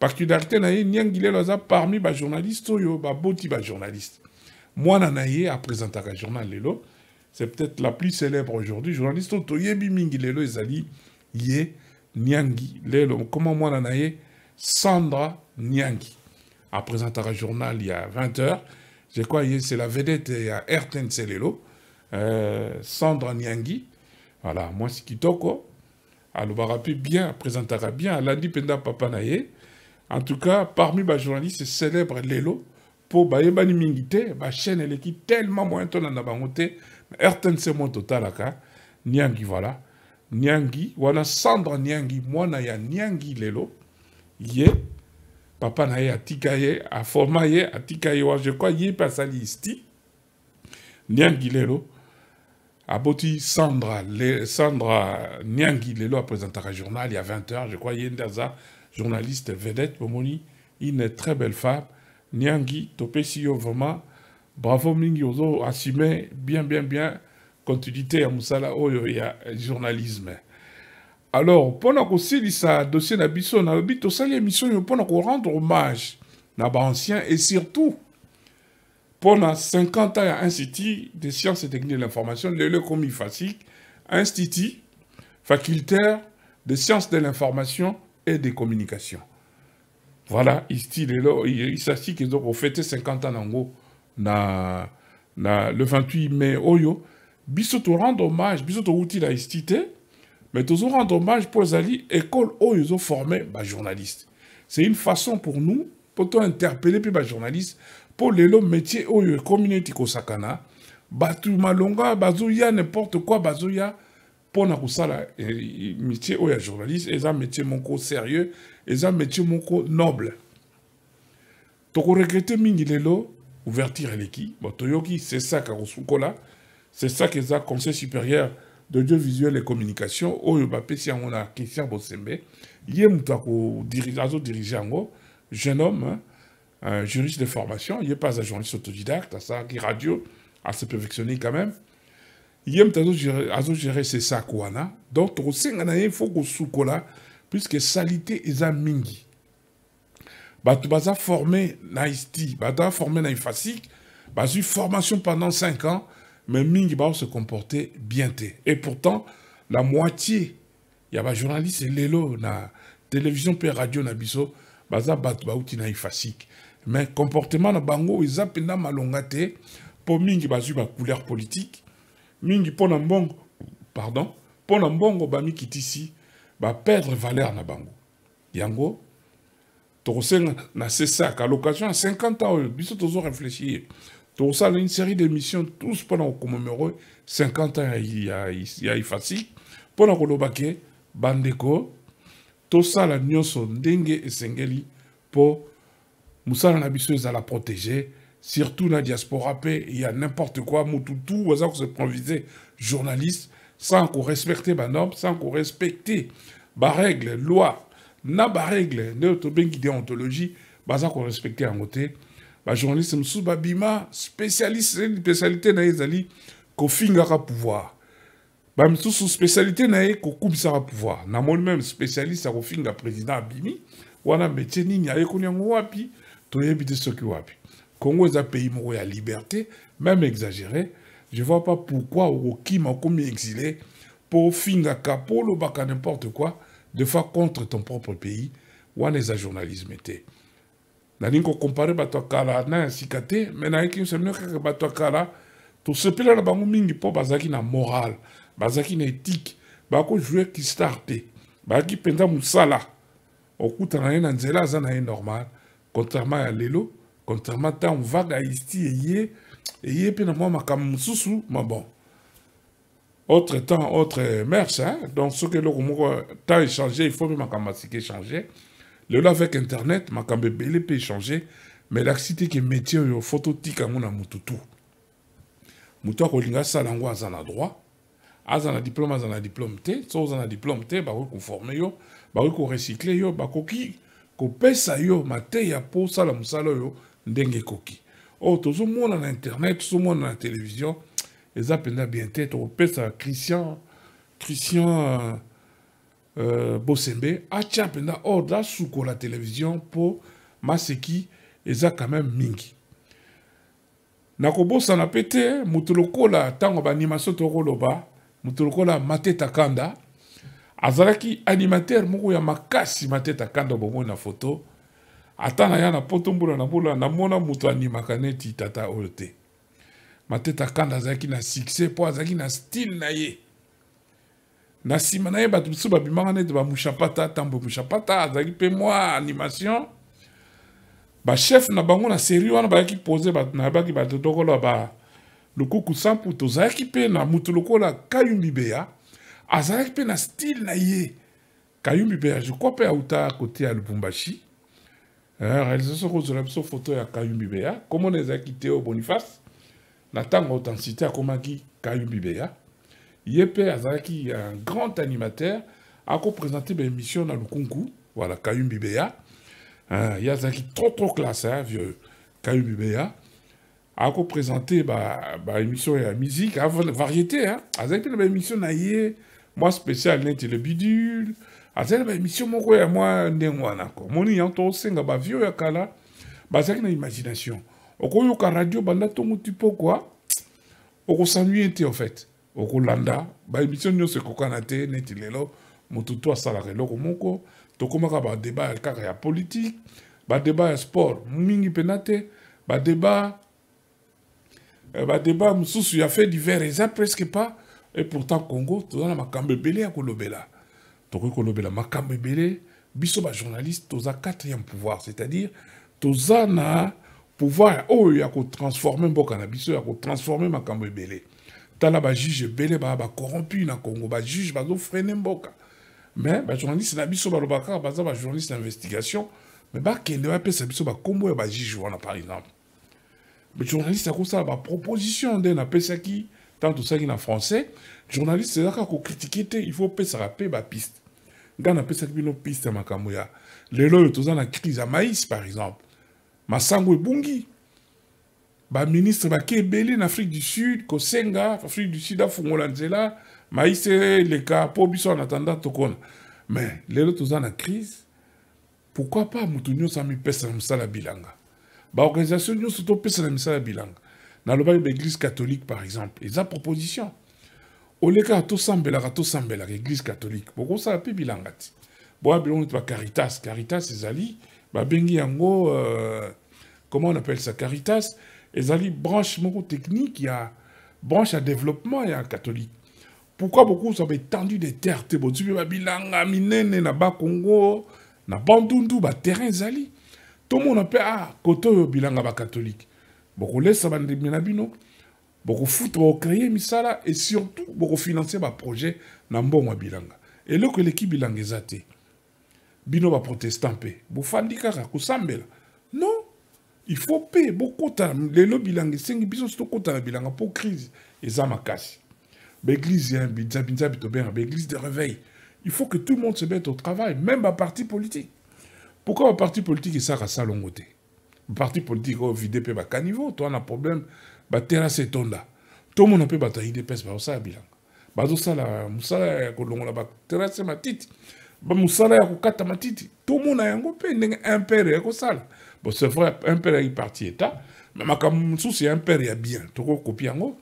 particularité na ye parmi lelo aza parmi ba oyo baboti journaliste. mwana na présenter un journal lelo c'est peut-être la plus célèbre aujourd'hui journaliste oyo oh, toyebi mingi lelo ezali yé Nyangi lelo comment moi na Sandra Nyangi un journal il y a 20 heures. je crois que c'est la vedette ya RTNC Selelo. euh, Sandra Nyangi voilà moi, mwasi kitoko alobaka mpe bien apresentera bien alandi Penda papa na en tout cas parmi journalistes célèbres, lelo mpo bayebani chaîne te bachaîne qui tellement moins moyen tolanda bango te rtnc mo totalaka nyangi voilà niangi wana sandra niangi mwana ya niangi lelo ye papa na ye atika ye aforma ye atika ye wana je crois ye mpe asali isti niangi lelo aboti sandra le, sandra niangi lelo apresentaka journal ya 20 heures je crois ye nde aza journaliste vedette bomoni une très belle femme niangi topesi yo vraiment bravo mingi ozo assume bien bien bien continuité à mosala oyo ya journalisme alors dit ça, dossier na biso au tosali émission pendant mpona rendre hommage à l'ancien et surtout pendant 50 ans à institut de sciences et techniques de l'information le ekomi fasic institut facultaire de sciences de l'information et des communications voilà isti qu'ils ont fêté 50 ans gros na, na le 28 mai oyo bisoto rendre hommage bisoto outil à istité mais toujours rendre hommage pour zali école où ils ont formé bah journaliste c'est une façon pour nous pour toi interpeller les bah journaliste pour les métier où ils community kosakana batu malonga bazuya n'importe quoi bazuya pour na kusala eh, métier où il journaliste et un métier moko sérieux et un métier moko noble toko regretter mingi ouvertir ouverture eleki bato yoki c'est ça kakosukola c'est ça que le Conseil supérieur d'audiovisuel et communication, oh, Mbappé si on a Christian Bosembe, ye dirigeant dirigeant jeune homme, hein, un juriste de formation, il est pas un journaliste autodidacte, à ça, qui radio, à se perfectionner quand même. Il y a azo gérer c'est ça qu'on a Donc au sein il faut qu'on soukola puisque salité est un mingi. Bah tu vas former naisti bah, tu vas former na tu bah une formation pendant 5 ans, mais mingi ba se comporter bien et pourtant la moitié il y a ba journaliste lelo na télévision pe radio na biso baza bato bauti na ifasik mais comportement na bango ils a malonga té Pour mingi bazwi ma couleur politique mingi pardon, na mbongo pardon po na mbongo bamikitisi perdre valeur na bango yango c'est na sesaka l'occasion à 50 ans oyo biso tozo réfléchir ça, une série d'émissions tous mpona kokomemore 50 ans il il y y a, ya ifasi mpona koloba ke bandeko tosala nyonso nous, esengeli pour mosala na à la protéger, surtout la diaspora Il y a n'importe quoi motu tu se koseprovise journaliste sans qu'on korespecte banorme sans qu'on respecte, bah règles, loi na barègle nde tobengi déontologie bah, qu'on korespecte en te bajournaliste mosusu babima spécialiste spécialité na ye ezali kofingaka pouvoir sous spécialité na ye kokumisaka pouvoir namoni même spécialiste ya kofinga président abimi wana métier nini ayekoli yango wapi toyebi te soki wapi congo eza pays moko ya liberté même exagéré je vois pas pourquoi okokima okomi exilé mpo ofingaka mpo olobaka n'importe quoi de fois contre ton propre pays wana eza journalisme te nalingi kokompare bato ya kala na ya sika te me nayaki semino kaka bato ya kala tosepela na bango mingi mpo bazalaki na morale bazalaki na etike bakojoue kistar te bayaki mpenza mosala okutana ye na nzela aza na ye normal contrairement ya lelo contrairement ntango vague haïti eye eye mpe na mwa makambo mosusu ma bon autre temps autre merce hein? donc soki eloko moko temps échange il faut mpe makambo asika échange Le là avec internet ma ebele peut échange mais la qui métier est métier, totika yango à mon tu motu Kolinga, asala yango zana na droit à diplôme aza zana diplôme te so oza diplôme te bakoki koforme yo bakoki recyclé yo bakoki y'a yo mateya mpo yo salo yo, ndenge ekoki oyo oh, tozomona na internet tozomona na télévision eza mpenza bien te sa christian christian uh, bosembe atia mpenza ordre asukola televizion mpo maseki eza quand même mingi nakobosana mpe te moto lokola ntango baanimation tokoloba moto lokola mateta kanda azalaki animateur moko ya makasi mateta kanda bomoi na foto ata na ya na poto mbula na mbula namona moto animaka neti tata oyo te mateta kanda azalaki na succès mpo azalaki na style na ye na nsima na ye bato mosusu babimaka nete bamushapata tambo mushapata azalaki mpe mwa animation chef na bango na série wana bayaki pose bato nayebaki bato ba lukuku sampu tozalaki mpe na mutu lokola kayumbi beya azalaki mpe na style na ye kayumbi beya je crois mpe auta kote ya lubumbashi hein, réalisation kozwela biso foto ya kayumbi beya komona ezalaki teo boniface na ntango authenticité akomaki kayumbi beya Yepe Azaki, un grand animateur, a présenté une émission dans le concours voilà, hein, il y Hein, Yazaki, trop trop classe, hein, vieux Kayum Bibéa A présenté bah, bah, émission et la musique, à variété, hein. Azaki, la émission naïe, moi spécial, n'est le bidule. Azaki, la émission, mon roi, moi, n'est moi, d'accord. Mon tour c'est un vieux un Bah, Azaki, l'imagination. Okoyoka radio, bah, là, ton tu peux quoi? On s'ennuie, en fait. okolanda baémission nyonso ekokana te neti lelo motu to asalaka eloko moko tokomaka badebat kaka ya politike badebat ya sport mingi mpena te badebat eh, badebat mosusu ya fait divers eza presque pas e pourtant congo toza na makambo ebele ya kolobela tokoki kolobela makambo ebele biso bajournaliste toza quatrième pouvoir c'est-à-dire toza na pouvoir oyo ya kotransforme mboka na biso ya kotransforme makambo ebele tala bajuge ebele corrompu na congo ba juge bajuge bazofrene mboka me bajournaliste na biso baloba kaka baza journaliste d'investigation me bakende bapesa biso bakombo ya bajuge wana par exemple journaliste akosala baproposition nde napesaki ntango tosalaki na français journaliste eza kaka kokritike te il faut opesaka mpe bapiste ngai napesaki bino piste ya makambo ya lelo oyo na crise à maïs par exemple masango ebungi baministre bake ebele na afrique du sud kosenga afrique du sud afungola nzela maise eleka mpo biso en attendant tokona mais lelo toza na crise pourquoi pas moto nyonso amipesa na mosala bilanga baorganisation nyonso topesa na misala bilanga nalobaki baeglise catholique par exemple eza proposition olekaka tosambelaka tosambelaka église catholique bokosala mpe bilanga ti boya bilongo ti bacaritas caritas ezali babengi yango euh, comment on appelle ça caritas ezali branche moko technique a branche à développement y ya catholique pourquoi beaucoup sont baétendue de terre tu peux bilanga minene na Congo na bandundu baterrain ezali tout mpe ah kote côté euh, bilanga bah, laisse bah, bah, ça bandimi na bino bokofuta bokréye misala et surtout bokofinanse baprojet na mbongo et bilanga que l'équipe bilanga eza te bino baprotestant mpe bofandi kaka kosambela il faut payer beaucoup de lelo bilanga esengi biso soki tokotana bilanga pour crise eza makasi baeglise ya binzabinzabi bien l'Église de réveil il faut que tout le monde se mette au travail même à parti politique pourquoi parti politique esaka salongo te parti politique oyo oh, vide mpe bakanivo toi un problème tout le monde peut baterase etonda tomona mpe ça là, idps bazosala bilanga bah, là mosala ya kolongola baterase matiti mosala bah, ya le monde a yango mpe ndenge impere ya kosala vrai un père est parti état mais me c'est un père il a bien tokokopi yango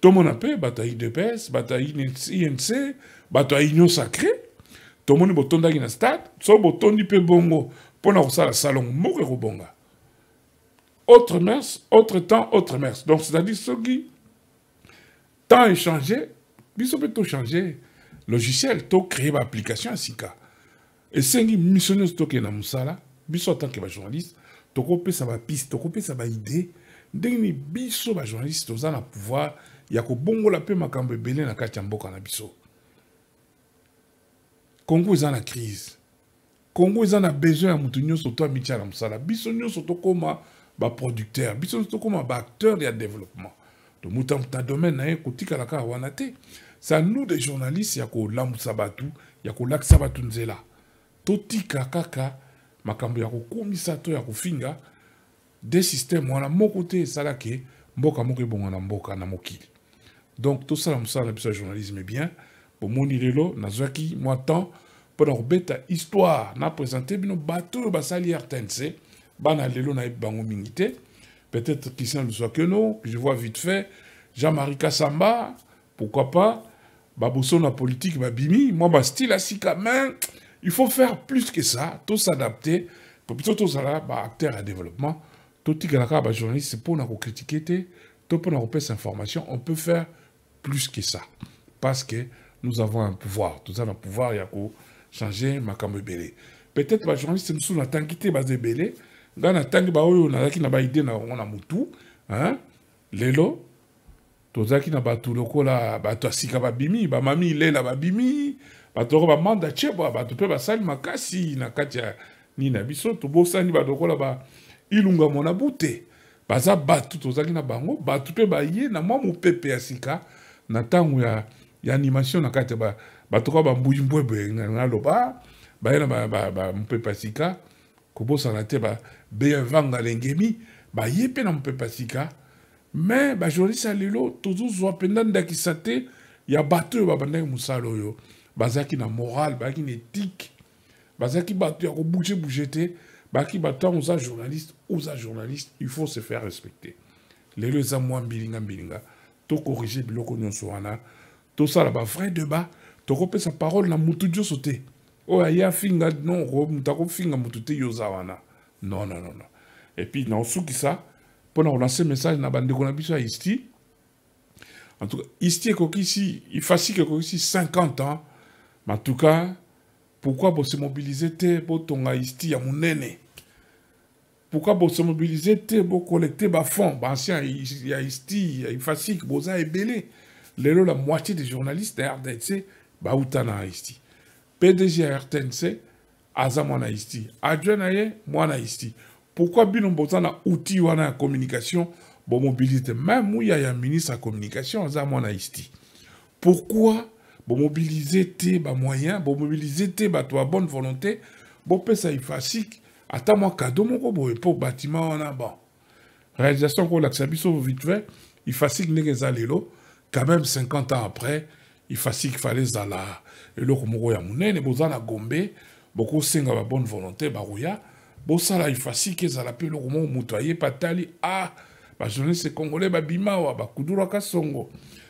tomona mpe bato bataille de bato bataille inc bato ya union sacré mon bouton na stade bouton du peu bongo mpo na kosala salongo moko ekobonga autre mers autre temps autre mers donc c'est-à-dire qui temps est on biso tout changer logiciel créer tocréer application ya sika esengi miso nyonso tokende na mosala biso en tant que journaliste tokope ça va idée ndenge nini biso journaliste toza na pouvoir ya la mpe makambo ebele na kati ya mboka na biso kongo eza na crise kongo eza na besoin ya mutunyo nyonso to amitiya na mosala biso nyonso ba producteur. biso nyonso ba acteur ya développement tomuta domaine na ye kotikala kaka wana te sa nous de journaliste ya lamu sabatu, ya lak sabatu nzela totika kaka makambo ya kokomisa to ya kofinga de système wana moko te esalaki mboka moko na mboka na mokili donc tout ça, na biso journalisme bien bomoni lelo nazwaki moi tant pour na kobeta histoire na présente bino bato basali rtnc bana lelo nayebi bango mingi te peut-être que que je vois vite fait jean-marie kasamba pourquoi pas baboso na politique, babimi mwa bastyle asika main il faut faire plus que ça, tout s'adapter. Plutôt tout ça là, bah, acteur à développement, tout ce qu'on journaliste, c'est pour nous critiquer, tout pour nous cette information, on peut faire plus que ça. Parce que nous avons un pouvoir. Tout ça, un pouvoir, il y a changer ma caméra. peut-être en mosusu natangi te baza ebele ngai natangi baoyo qui na pas na yango na motu lelo bah, tozalaki na bato lokola bimi, ba sika babimi bamami lela bimi bato oko bamandatie ba bato mpe basali makasi na kati ya nini na biso tobosani bato lokola bailungamo na bute baza bato tozali na bango bato mpe baye na mwa mopepe ya sika na ntango ya, ya animation na kati ya ba, bato koa bambwimbwebe naloba baye na bamopepe ya sika kobosana te babeya vanga lengemi baye mpe na mopepe ya sika me bajournaliste ya lelo tozozwa mpenza ndakisa te ya bato oyo babandaki mosala oyo bazalaki na morale bazalaki na éthique bazalaki bato ya kobouge bouge te bazalaki bato ntango oza journaliste oza journaliste il faut se faire respecter les eza mwa mbilinga mbilinga tokorige biloko nyonso wana ba vrai débat sa parole na mutu nyonso te oyo oh, ya finga non moto finga motu te yo za wana non non non epuis naosukisa mpo na kolance message na ko na biso ici isti en tout cas ici, il ifasike ekokisi 50 ans mais en tout cas, pourquoi se mobiliser pour ton Haïti à mon aîné Pourquoi se mobiliser pour collecter des fonds Anciens Haïti, il Boza et Belé. la moitié des journalistes de RDC, bah, en Haïti. PDG à RTNC, aza mwana isti adjoint na isti pourquoi bino a un outil wana communication communication mobiliser même y y un ministre la communication aza mwana isti pourquoi bon mobiliser bomobilize te bon mobiliser te bah toi bonne volonté bon bopesa attends moi cadeau mon moko boye pour bâtiment en avant réalisation kolakisa biso vite fait il facile ndenge les lelo quand même 50 ans après il ifasik fale ezala eloko moko ya monene boza na gombe ba bonne volonté bah, ça là il ifasik ezala mpe eloko le moto ayepa tali ah bah, sais congolais babima awa bakuduraka kasongo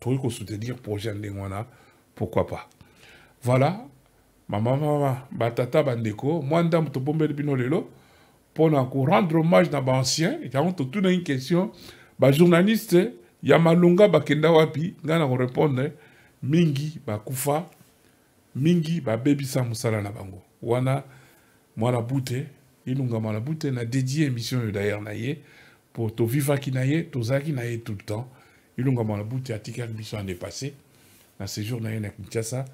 tokoki kosoutenir projet ya de pourquoi pas voilà maman, mama batata bandeko mwa ndambo tobombeli binolelo pona mpona rendre hommage na et yango tout une question bajournaliste ya yamalunga bakenda wapi ngana répondre mingi mingi kufa mingi baby samusala na bango wana mwana bute elunga la bute na dédié émission d'ailleurs dayer pour ye qui tovivaki na za qui na tout le temps ilunga à atikaki biso ane passé dans séjour na ye na kinshasa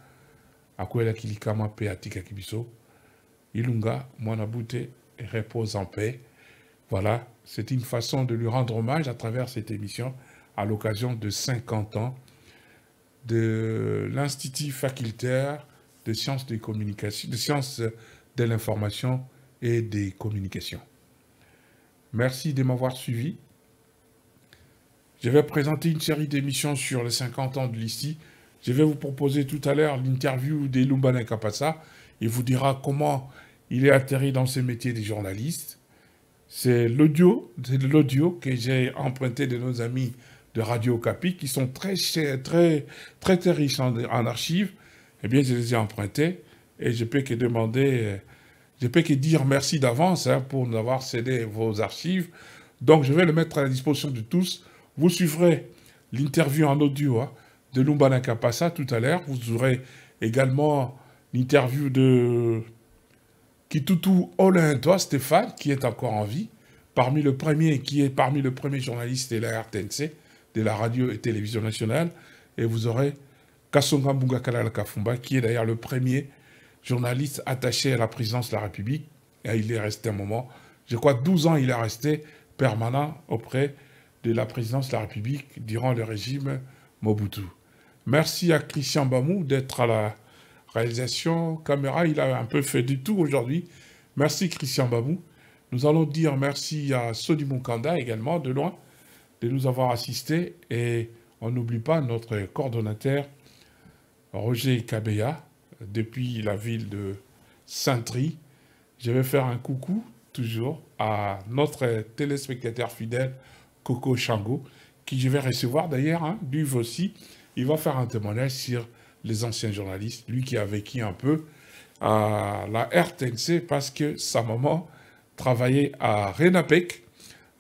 akwelaki likama ilunga mwana repose en paix voilà c'est une façon de lui rendre hommage à travers cette émission à l'occasion de 50 ans de l'institut facultaire de sciences des communications de sciences de l'information et des communications merci de m'avoir suivi je vais présenter une série d'émissions sur les 50 ans de l'ICI. Je vais vous proposer tout à l'heure l'interview d'Elumban Kapasa. Il vous dira comment il est atterri dans ce métier de journaliste. C'est l'audio, c'est l'audio que j'ai emprunté de nos amis de Radio Capi, qui sont très, très, très, très riches en, archives. Eh bien, je les ai empruntés et je peux que demander, je peux que dire merci d'avance hein, pour nous avoir cédé vos archives. Donc, je vais le mettre à la disposition de tous. Vous suivrez l'interview en audio hein, de Lumbanakapasa tout à l'heure. Vous aurez également l'interview de Kitutu Olentoa, Stéphane, qui est encore en vie, parmi le premier, qui est parmi le premier journaliste de la RTNC, de la radio et télévision nationale. Et vous aurez Kassonga Mungakala Kafumba, qui est d'ailleurs le premier journaliste attaché à la présidence de la République. Et il est resté un moment, je crois 12 ans, il est resté permanent auprès de la présidence de la République durant le régime Mobutu. Merci à Christian Bamou d'être à la réalisation. Caméra, il a un peu fait du tout aujourd'hui. Merci Christian Bamou. Nous allons dire merci à sodi Kanda également, de loin, de nous avoir assisté. Et on n'oublie pas notre coordonnateur Roger Kabea depuis la ville de Saint-Tri. Je vais faire un coucou, toujours, à notre téléspectateur fidèle, Coco Chango, qui je vais recevoir d'ailleurs, du hein. lui aussi. Il va faire un témoignage sur les anciens journalistes, lui qui a vécu un peu à la RTNC parce que sa maman travaillait à Renapec.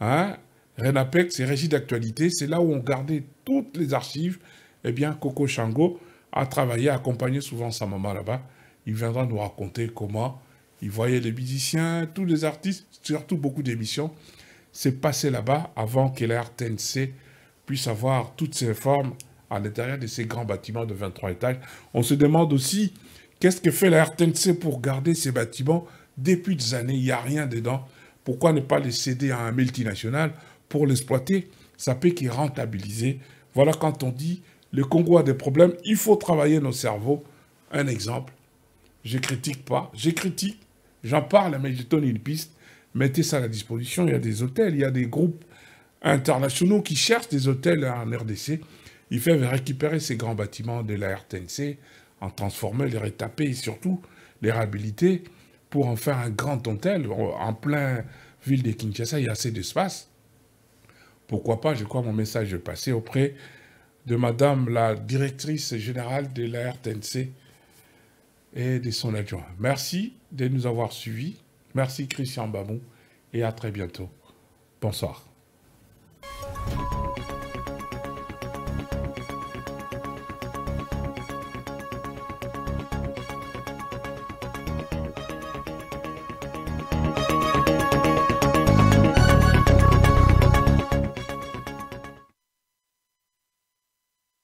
Hein. Renapec, c'est régie d'actualité, c'est là où on gardait toutes les archives. Eh bien, Coco Chango a travaillé, accompagné souvent sa maman là-bas. Il viendra nous raconter comment il voyait les musiciens, tous les artistes, surtout beaucoup d'émissions c'est passé là-bas avant que la RTNC puisse avoir toutes ses formes à l'intérieur de ces grands bâtiments de 23 étages. On se demande aussi qu'est-ce que fait la RTNC pour garder ces bâtiments depuis des années. Il n'y a rien dedans. Pourquoi ne pas les céder à un multinational pour l'exploiter Ça peut qui est rentabilisé. Voilà quand on dit le Congo a des problèmes, il faut travailler nos cerveaux. Un exemple, je critique pas, je critique, j'en parle, mais je donne une piste mettez ça à la disposition. Il y a des hôtels, il y a des groupes internationaux qui cherchent des hôtels en RDC. Ils veulent récupérer ces grands bâtiments de la RTNC, en transformer, les retaper et surtout les réhabiliter pour en faire un grand hôtel en plein ville de Kinshasa. Il y a assez d'espace. Pourquoi pas Je crois mon message est passé auprès de Madame la directrice générale de la RTNC et de son adjoint. Merci de nous avoir suivis. Merci Christian Babon et à très bientôt. Bonsoir.